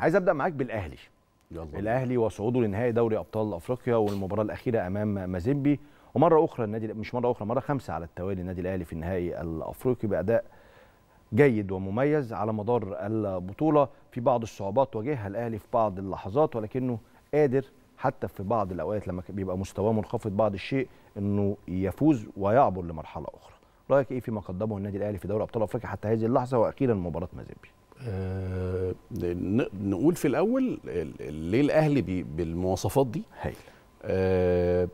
عايز ابدا معاك بالاهلي يلا. الاهلي وصعوده لنهائي دوري ابطال افريقيا والمباراه الاخيره امام مازيمبي ومره اخرى النادي مش مره اخرى مره خمسه على التوالي النادي الاهلي في النهائي الافريقي باداء جيد ومميز على مدار البطوله في بعض الصعوبات واجهها الاهلي في بعض اللحظات ولكنه قادر حتى في بعض الاوقات لما بيبقى مستواه منخفض بعض الشيء انه يفوز ويعبر لمرحله اخرى رايك ايه فيما قدمه النادي الاهلي في دوري ابطال افريقيا حتى هذه اللحظه واخيرا مباراه مازيمبي أه نقول في الاول ليه الاهلي بالمواصفات دي هايل أه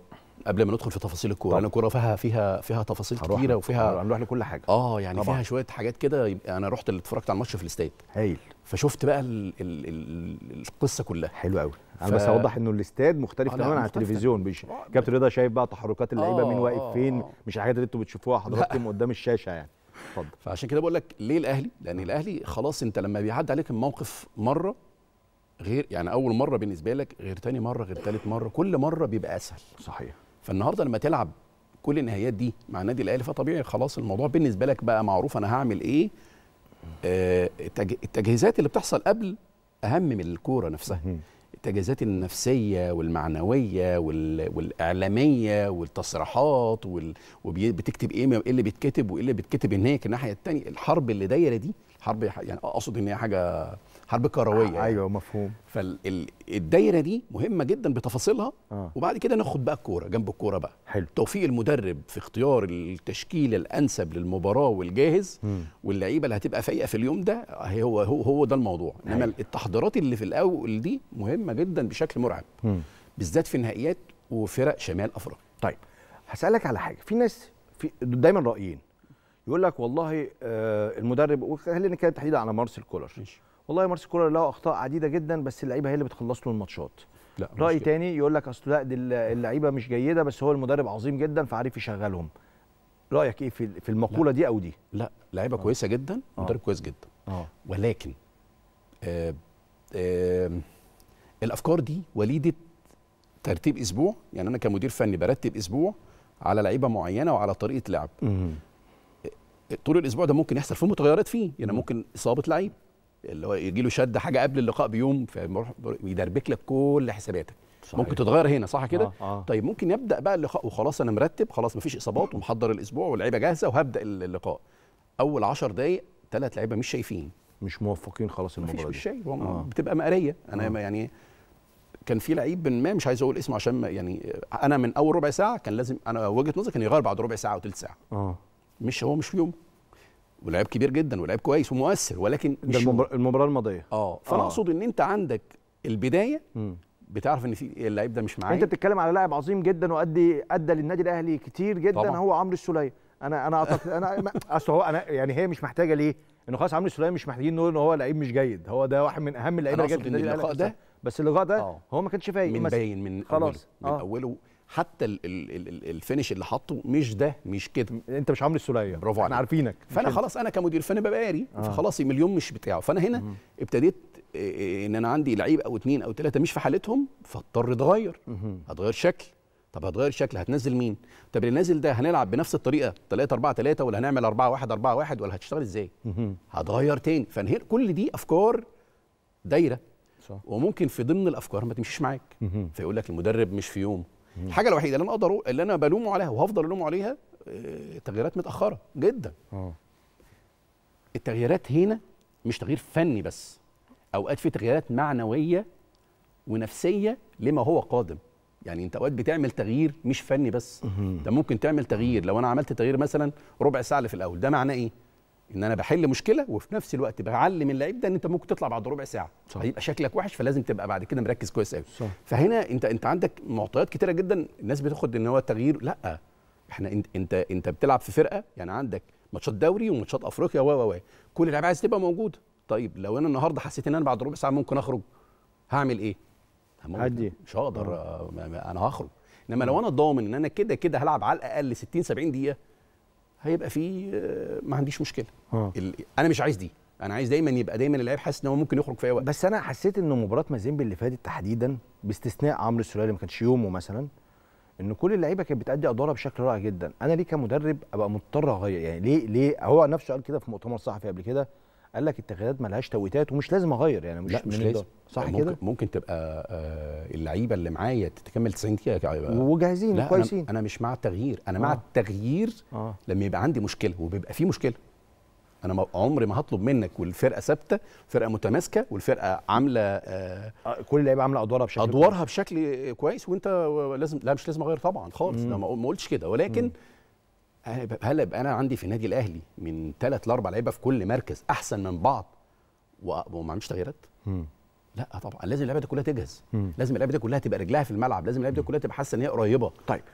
قبل ما ندخل في تفاصيل الكوره لان الكوره فيها فيها فيها تفاصيل كتيره وفيها آه، هنروح لكل حاجه اه يعني طبعا. فيها شويه حاجات كده انا رحت اللي اتفرجت على الماتش في الاستاد هايل فشفت بقى الـ الـ القصه كلها حلو قوي ف... انا بس اوضح انه الاستاد مختلف آه تماما عن التلفزيون بيش كابتن رضا شايف بقى تحركات اللعيبه آه مين واقف آه، فين آه، مش الحاجات اللي انتوا بتشوفوها حضراتكم قدام الشاشه يعني اتفضل فعشان كده بقول لك ليه الاهلي لان الاهلي خلاص انت لما بيعدي عليك الموقف مره غير يعني اول مره بالنسبه لك غير تاني مره غير تالت مره كل مره بيبقى اسهل صحيح فالنهارده لما تلعب كل النهايات دي مع النادي الاهلي فطبيعي خلاص الموضوع بالنسبه لك بقى معروف انا هعمل ايه آه التجهيزات اللي بتحصل قبل اهم من الكوره نفسها التجهيزات النفسيه والمعنويه والاعلاميه والتصريحات وبتكتب إيه, ايه اللي بيتكتب وايه اللي بيتكتب هناك الناحيه الثانيه الحرب اللي دايره دي حرب يعني اقصد ان هي حاجه حرب كرويه آه ايوه مفهوم فالدايره دي مهمه جدا بتفاصيلها آه. وبعد كده ناخد بقى الكوره جنب الكوره بقى حلو. توفيق المدرب في اختيار التشكيل الانسب للمباراه والجاهز واللعيبه اللي هتبقى فايقه في اليوم ده هو هو هو ده الموضوع انما أيوة. التحضيرات اللي في الاول دي مهمه مهمه جدا بشكل مرعب بالذات في النهائيات وفرق شمال افريقيا طيب هسالك على حاجه في ناس في دايما رايين يقول لك والله آه المدرب وخلينا نتكلم تحديدا على مارسيل كولر ماشي. والله مارسيل كولر له اخطاء عديده جدا بس اللعيبه هي اللي بتخلص له الماتشات لا راي تاني يقول لك اصل لا دي اللعيبه مش جيده بس هو المدرب عظيم جدا فعارف يشغلهم رايك ايه في في المقوله لا. دي او دي لا لعيبه آه. كويسه جدا آه. مدرب آه. كويس جدا آه. ولكن آه آه الافكار دي وليده ترتيب اسبوع يعني انا كمدير فني برتب اسبوع على لعيبه معينه وعلى طريقه لعب طول الاسبوع ده ممكن يحصل فيه متغيرات فيه يعني ممكن اصابه لعيب اللي هو يجي له شد حاجه قبل اللقاء بيوم فيدربك لك كل حساباتك صحيح. ممكن تتغير هنا صح كده؟ آه آه. طيب ممكن يبدا بقى اللقاء وخلاص انا مرتب خلاص مفيش اصابات ومحضر الاسبوع واللعيبه جاهزه وهبدا اللقاء. اول 10 دقائق ثلاث لعيبه مش شايفين مش موفقين خلاص المباراه دي مفيش شيء آه. بتبقى مقريه انا آه. يعني كان في لعيب ما مش عايز اقول اسمه عشان يعني انا من اول ربع ساعه كان لازم انا وجهه نظري كان يغير بعد ربع ساعه او ثلث ساعه اه مش هو مش في يومه ولعيب كبير جدا ولعيب كويس ومؤثر ولكن ده المباراه الماضيه اه, آه. فانا اقصد ان انت عندك البدايه م. بتعرف ان في اللعيب ده مش معايا انت بتتكلم على لاعب عظيم جدا وادي ادى للنادي الاهلي كتير جدا طبعا. هو عمرو السوليه انا انا اعتقد انا اصل هو انا يعني هي مش محتاجه ليه؟ انه خلاص عمرو سليمان مش محتاجين نقول ان هو لعيب مش جيد هو ده واحد من اهم اللعيبه اللي جت اللقاء ده بس اللقاء ده آه. هو ما كانش فايق من باين من خلاص أوله. من آه. من أوه. اوله حتي الفينش اللي حاطه مش ده مش كده انت مش عمرو السوليه برافو عليك احنا عارفينك فانا خلاص انا كمدير فني ببقى قاري آه. فخلاص المليون مش بتاعه فانا هنا مم. ابتديت آه، ان انا عندي لعيب او اتنين او تلاته مش في حالتهم فاضطر اتغير هتغير شكل طب هتغير الشكل هتنزل مين طب اللي نازل ده هنلعب بنفس الطريقه 3 4 3 ولا هنعمل 4 1 4 1 ولا هتشتغل ازاي هتغير تاني فنهير كل دي افكار دايره صح. وممكن في ضمن الافكار ما تمشيش معاك فيقول لك المدرب مش في يومه الحاجه الوحيده اللي انا اقدر اللي انا بلومه عليها وهفضل الومه عليها آه، تغييرات متاخره جدا أوه. التغييرات هنا مش تغيير فني بس اوقات في تغييرات معنويه ونفسيه لما هو قادم يعني انت اوقات بتعمل تغيير مش فني بس انت ممكن تعمل تغيير لو انا عملت تغيير مثلا ربع ساعه اللي في الاول ده معناه ايه ان انا بحل مشكله وفي نفس الوقت بعلم اللعيب ده ان انت ممكن تطلع بعد ربع ساعه صح. هيبقى شكلك وحش فلازم تبقى بعد كده مركز كويس قوي فهنا انت انت عندك معطيات كتيره جدا الناس بتاخد ان هو تغيير لا احنا انت انت, انت بتلعب في فرقه يعني عندك ماتشات دوري وماتشات افريقيا و و كل اللعيبه عايز تبقى موجوده طيب لو انا النهارده حسيت ان انا بعد ربع ساعه ممكن اخرج هعمل ايه هدي مش هقدر آه. انا هخرج انما لو انا ضامن ان انا كده كده هلعب على الاقل 60 70 دقيقه هيبقى في آه، ما عنديش مشكله آه. انا مش عايز دي انا عايز دايما يبقى دايما اللعيب حاسس ان هو ممكن يخرج في اي وقت بس انا حسيت ان مباراه مازيمبي اللي فاتت تحديدا باستثناء عمرو السوليه ما كانش يومه مثلا ان كل اللعيبه كانت بتأدي ادوارها بشكل رائع جدا انا ليه كمدرب ابقى مضطر اغير يعني ليه ليه هو نفسه قال كده في مؤتمر صحفي قبل كده قال لك التغييرات ملهاش توقيتات ومش لازم اغير يعني مش لا مش لازم صح ممكن كده ممكن تبقى آه، اللعيبه اللي معايا تكمل 90 دقيقه وجاهزين كويسين أنا, انا مش مع التغيير انا آه. مع التغيير آه. لما يبقى عندي مشكله وبيبقى في مشكله انا عمري ما هطلب منك والفرقه ثابته فرقه متماسكه والفرقه عامله آه, آه، كل لعيبه عامله ادوارها بشكل ادوارها كويس. بشكل كويس وانت لازم لا مش لازم اغير طبعا خالص ما قلتش كده ولكن مم. هل انا عندي في النادي الاهلي من ثلاث لاربع لعيبه في كل مركز احسن من بعض وما عملش تغييرات؟ لا طبعا لازم اللعيبه دي كلها تجهز مم. لازم اللعيبه دي كلها تبقى رجلها في الملعب لازم اللعيبه دي كلها تبقى حاسه ان هي قريبه طيب